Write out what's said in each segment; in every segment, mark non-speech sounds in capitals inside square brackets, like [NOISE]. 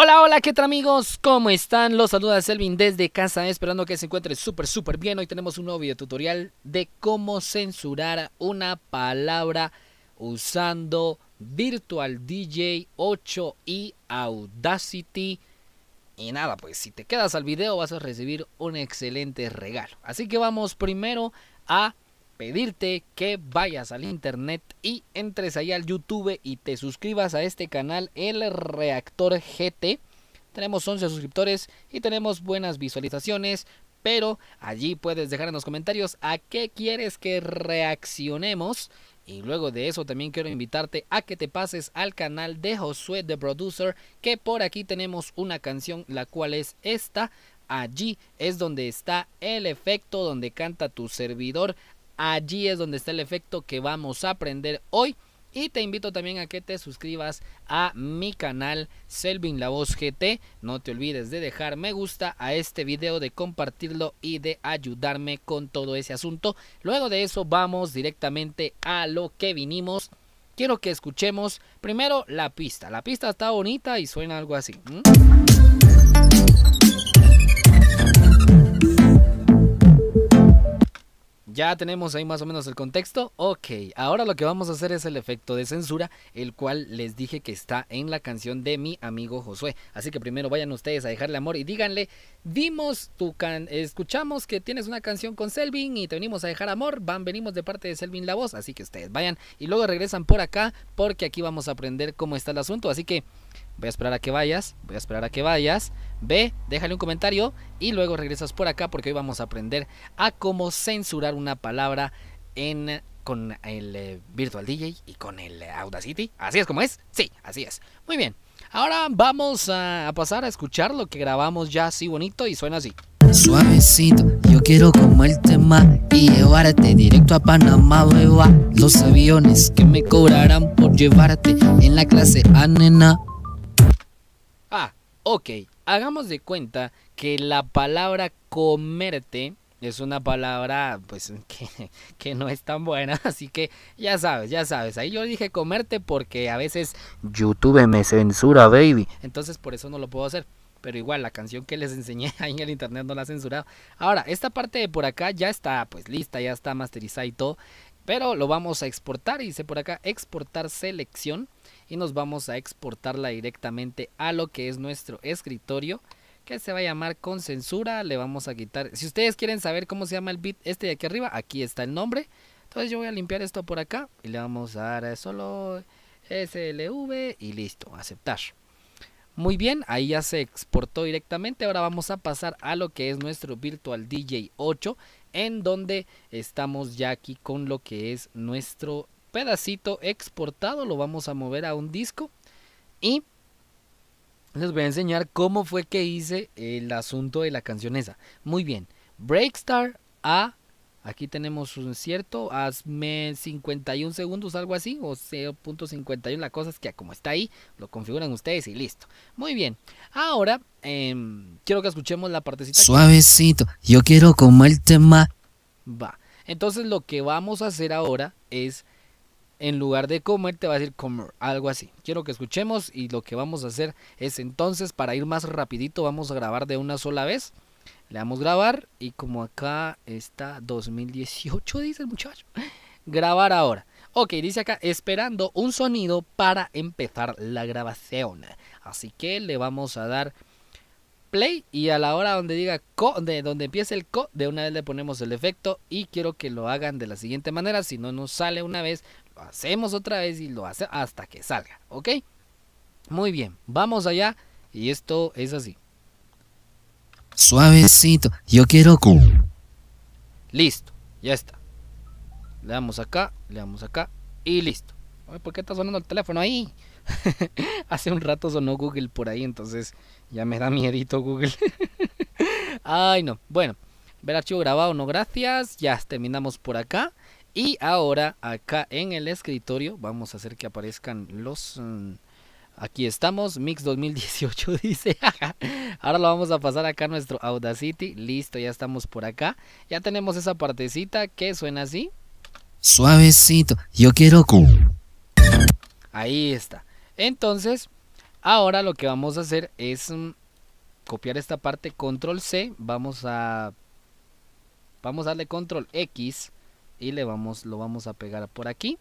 Hola, hola, ¿qué tal amigos? ¿Cómo están? Los saluda Selvin desde casa, esperando que se encuentre súper, súper bien. Hoy tenemos un nuevo video tutorial de cómo censurar una palabra usando Virtual DJ 8 y Audacity. Y nada, pues si te quedas al video vas a recibir un excelente regalo. Así que vamos primero a pedirte que vayas al internet y entres ahí al YouTube y te suscribas a este canal, el Reactor GT. Tenemos 11 suscriptores y tenemos buenas visualizaciones, pero allí puedes dejar en los comentarios a qué quieres que reaccionemos. Y luego de eso también quiero invitarte a que te pases al canal de Josué The Producer, que por aquí tenemos una canción, la cual es esta. Allí es donde está el efecto, donde canta tu servidor. Allí es donde está el efecto que vamos a aprender hoy. Y te invito también a que te suscribas a mi canal Selvin La Voz GT. No te olvides de dejar me gusta a este video, de compartirlo y de ayudarme con todo ese asunto. Luego de eso vamos directamente a lo que vinimos. Quiero que escuchemos primero la pista. La pista está bonita y suena algo así. Ya tenemos ahí más o menos el contexto. Ok, ahora lo que vamos a hacer es el efecto de censura, el cual les dije que está en la canción de mi amigo Josué. Así que primero vayan ustedes a dejarle amor y díganle, vimos tu can escuchamos que tienes una canción con Selvin y te venimos a dejar amor. Van, venimos de parte de Selvin La Voz, así que ustedes vayan y luego regresan por acá porque aquí vamos a aprender cómo está el asunto. Así que... Voy a esperar a que vayas, voy a esperar a que vayas. Ve, déjale un comentario y luego regresas por acá porque hoy vamos a aprender a cómo censurar una palabra en con el eh, Virtual DJ y con el eh, Audacity. Así es como es. Sí, así es. Muy bien. Ahora vamos a, pasar a escuchar lo que grabamos ya así bonito y suena así. Suavecito, yo quiero el tema y llevarte directo a Panamá, beba. Los aviones que me cobrarán por llevarte en la clase A, ah, nena. Ok, hagamos de cuenta que la palabra comerte es una palabra pues [LAUGHS] que, que, no es tan buena, [LAUGHS] así que ya sabes, ya sabes. Ahí yo dije comerte porque a veces YouTube me censura, baby. Entonces por eso no lo puedo hacer. Pero igual la canción que les enseñé [LAUGHS] ahí en el internet no la ha censurado. Ahora, esta parte de por acá ya está pues lista, ya está masterizada y todo. Pero lo vamos a exportar, y dice por acá, exportar selección. Y nos vamos a exportarla directamente a lo que es nuestro escritorio. Que se va a llamar con censura. Le vamos a quitar. Si ustedes quieren saber cómo se llama el bit este de aquí arriba, aquí está el nombre. Entonces yo voy a limpiar esto por acá. Y le vamos a dar solo SLV y listo. Aceptar. Muy bien, ahí ya se exportó directamente. Ahora vamos a pasar a lo que es nuestro Virtual DJ 8, en donde estamos ya aquí con lo que es nuestro pedacito exportado. Lo vamos a mover a un disco y les voy a enseñar cómo fue que hice el asunto de la canción esa. Muy bien, Breakstar a Aquí tenemos un cierto, hazme 51 segundos, algo así, o 0.51. La cosa es que como está ahí, lo configuran ustedes y listo. Muy bien. Ahora, em, quiero que escuchemos la partecita. Suavecito, yo quiero el tema. Va. Entonces lo que vamos a hacer ahora es, en lugar de comer, te va a decir comer, algo así. Quiero que escuchemos y lo que vamos a hacer es entonces, para ir más rapidito, vamos a grabar de una sola vez. Le damos grabar y como acá está 2018, dice el muchacho. [LAUGHS] Grabar ahora. Ok, dice acá, esperando un sonido para empezar la grabación. Así que le vamos a dar play y a la hora donde diga co, de donde empiece el co, de una vez le ponemos el efecto y quiero que lo hagan de la siguiente manera. Si no nos sale una vez, lo hacemos otra vez y lo hace hasta que salga. Ok, muy bien, vamos allá y esto es así. Suavecito. Yo quiero... Listo. Ya está. Le damos acá, le damos acá y listo. ¿por qué está sonando el teléfono ahí? [LAUGHS] Hace un rato sonó Google por ahí, entonces ya me da miedito Google. [LAUGHS] Ay, no. Bueno, ver archivo grabado, no gracias. Ya terminamos por acá. Y ahora acá en el escritorio vamos a hacer que aparezcan los... Mm, Aquí estamos, Mix 2018 [LAUGHS] dice. Ahora lo vamos a pasar acá a nuestro Audacity. Listo, ya estamos por acá. Ya tenemos esa partecita que suena así. Suavecito, yo quiero... Ahí está. Entonces, ahora lo que vamos a hacer es mm, copiar esta parte control C. Vamos a... Vamos a darle control X y le vamos, lo vamos a pegar por aquí.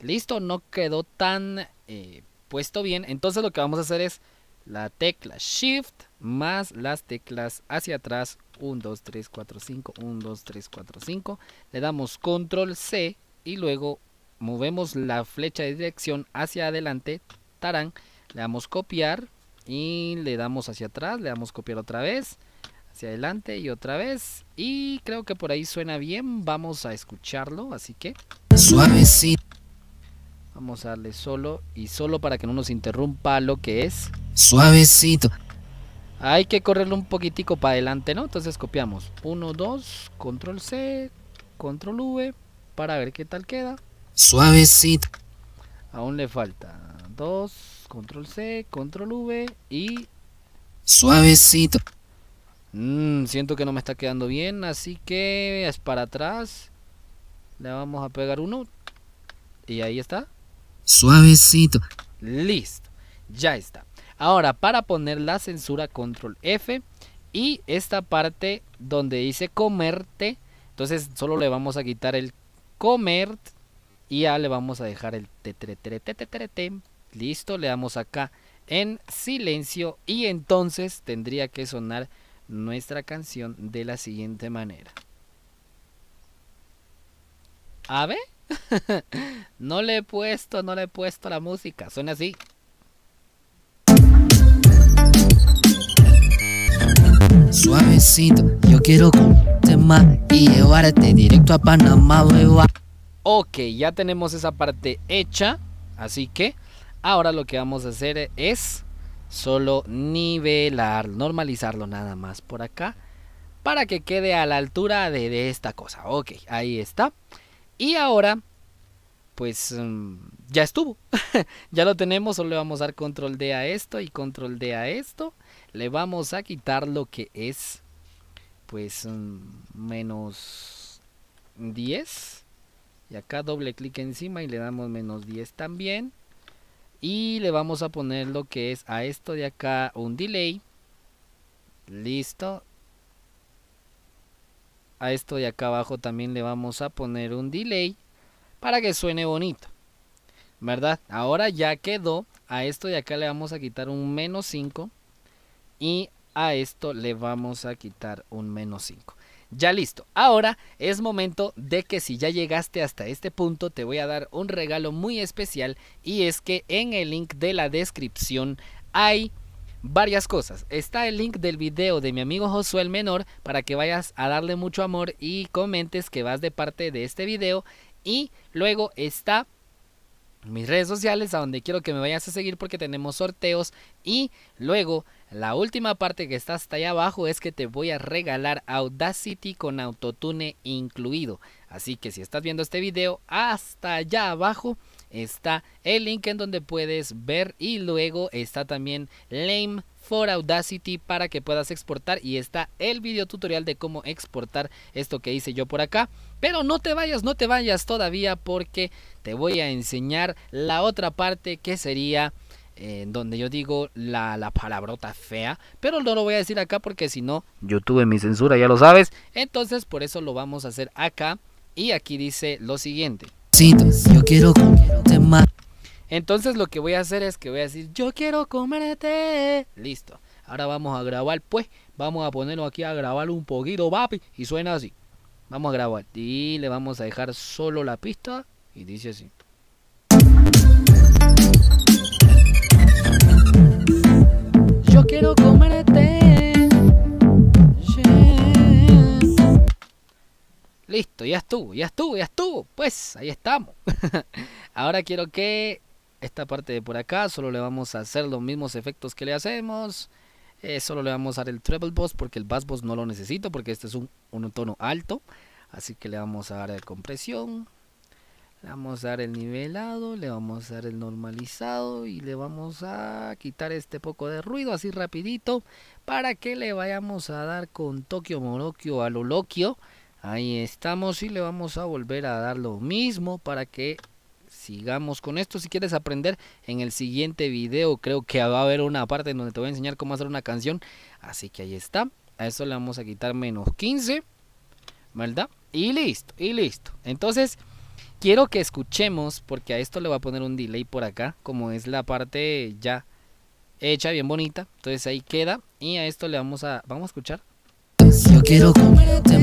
Listo, no quedó tan... Eh, puesto bien, entonces lo que vamos a hacer es la tecla Shift más las teclas hacia atrás 1, 2, 3, 4, 5, 1, 2, 3, 4, 5. Le damos Control C y luego movemos la flecha de dirección hacia adelante, tarán, le damos copiar y le damos hacia atrás, le damos copiar otra vez, hacia adelante y otra vez. Y creo que por ahí suena bien, vamos a escucharlo, así que... Suavecito. Vamos a darle solo y solo para que no nos interrumpa lo que es. Suavecito. Hay que correrlo un poquitico para adelante, ¿no? Entonces copiamos. 1, 2, control C, control V, para ver qué tal queda. Suavecito. Aún le falta. 2, control C, control V y... Suavecito. Mm, siento que no me está quedando bien, así que es para atrás. Le vamos a pegar uno. Y ahí está. Suavecito. Listo, ya está. Ahora, para poner la censura, control F. Y esta parte donde dice comerte, entonces solo le vamos a quitar el comer y ya le vamos a dejar el te Listo, le damos acá en silencio y entonces tendría que sonar nuestra canción de la siguiente manera. ¿Ave? [LAUGHS] no le he puesto, no le he puesto la música. Suena así. Suavecito, yo quiero y llevarte directo a Panamá, Ok, ya tenemos esa parte hecha. Así que ahora lo que vamos a hacer es solo nivelar, normalizarlo nada más por acá. Para que quede a la altura de, de esta cosa. Ok, ahí está. Y ahora, pues mm, ya estuvo. [LAUGHS] ya lo tenemos, solo le vamos a dar control D a esto y control D a esto. Le vamos a quitar lo que es, pues, mm, menos 10. Y acá doble clic encima y le damos menos 10 también. Y le vamos a poner lo que es a esto de acá un delay. Listo a esto de acá abajo también le vamos a poner un delay para que suene bonito. ¿Verdad? Ahora ya quedó. A esto de acá le vamos a quitar un menos 5 y a esto le vamos a quitar un menos 5. Ya listo. Ahora es momento de que si ya llegaste hasta este punto te voy a dar un regalo muy especial y es que en el link de la descripción hay varias cosas. Está el link del video de mi amigo Josué Menor para que vayas a darle mucho amor y comentes que vas de parte de este video. Y luego está mis redes sociales a donde quiero que me vayas a seguir porque tenemos sorteos. Y luego la última parte que está hasta allá abajo es que te voy a regalar Audacity con autotune incluido. Así que si estás viendo este video hasta allá abajo está el link en donde puedes ver y luego está también Lame for Audacity para que puedas exportar y está el video tutorial de cómo exportar esto que hice yo por acá. Pero no te vayas, no te vayas todavía porque te voy a enseñar la otra parte que sería en eh, donde yo digo la, palabrota fea, pero no lo voy a decir acá porque si no, YouTube mi censura, ya lo sabes. Entonces por eso lo vamos a hacer acá y aquí dice lo siguiente yo quiero comerte más. Entonces lo que voy a hacer es que voy a decir, yo quiero comerte. Listo. Ahora vamos a grabar, pues. Vamos a ponerlo aquí a grabar un poquito, papi. Y suena así. Vamos a grabar. Y le vamos a dejar solo la pista. Y dice así. Yo quiero comerte. Listo, ya estuvo, ya estuvo, ya estuvo. Pues ahí estamos. [LAUGHS] Ahora quiero que esta parte de por acá solo le vamos a hacer los mismos efectos que le hacemos. Eh, solo le vamos a dar el treble boss porque el bass boss no lo necesito porque este es un, tono alto. Así que le vamos a dar el compresión. Le vamos a dar el nivelado, le vamos a dar el normalizado y le vamos a quitar este poco de ruido así rapidito para que le vayamos a dar con Tokio Moroquio a lo loquio. Ahí estamos y le vamos a volver a dar lo mismo para que sigamos con esto. Si quieres aprender en el siguiente video, creo que va a haber una parte en donde te voy a enseñar cómo hacer una canción. Así que ahí está. A esto le vamos a quitar menos 15, ¿verdad? Y listo, y listo. Entonces, quiero que escuchemos, porque a esto le voy a poner un delay por acá, como es la parte ya hecha, bien bonita. Entonces ahí queda. Y a esto le vamos a... Vamos a escuchar. Yo quiero comerte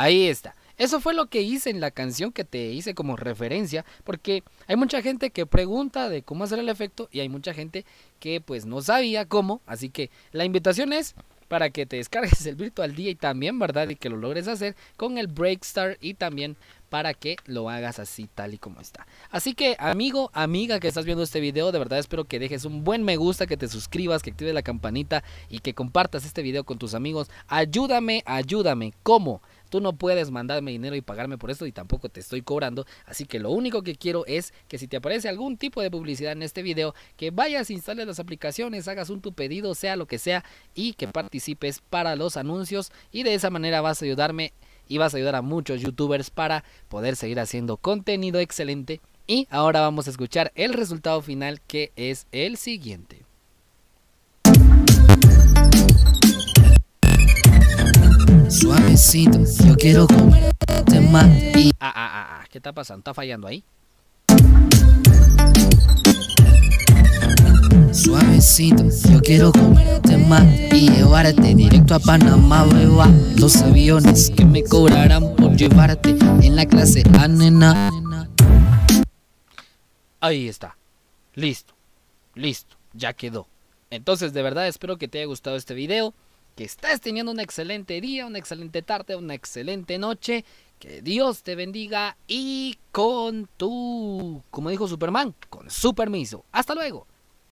Ahí está. Eso fue lo que hice en la canción que te hice como referencia, porque hay mucha gente que pregunta de cómo hacer el efecto y hay mucha gente que pues no sabía cómo, así que la invitación es para que te descargues [LAUGHS] el Virtual día y también, ¿verdad? Y que lo logres hacer con el Breakstar y también para que lo hagas así tal y como está. Así que amigo, amiga que estás viendo este video, de verdad espero que dejes un buen me gusta, que te suscribas, que actives la campanita y que compartas este video con tus amigos. Ayúdame, ayúdame. ¿Cómo? Tú no puedes mandarme dinero y pagarme por esto y tampoco te estoy cobrando. Así que lo único que quiero es que si te aparece algún tipo de publicidad en este video, que vayas, instales las aplicaciones, hagas un tu pedido, sea lo que sea, y que participes para los anuncios. Y de esa manera vas a ayudarme y vas a ayudar a muchos youtubers para poder seguir haciendo contenido excelente. Y ahora vamos a escuchar el resultado final que es el siguiente. suavecito. Yo quiero comerte más. Y... Ah, ah, ah, ah, ¿qué está pasando? ¿Está fallando ahí? Suavecito, yo quiero comerte más y llevarte directo a Panamá, beba. Los aviones que me cobrarán por llevarte en la clase A, nena. Ahí está. Listo. Listo. Ya quedó. Entonces, de verdad, espero que te haya gustado este video que estés teniendo un excelente día, una excelente tarde, una excelente noche. Que Dios te bendiga y con tu, como dijo Superman, con su permiso. Hasta luego.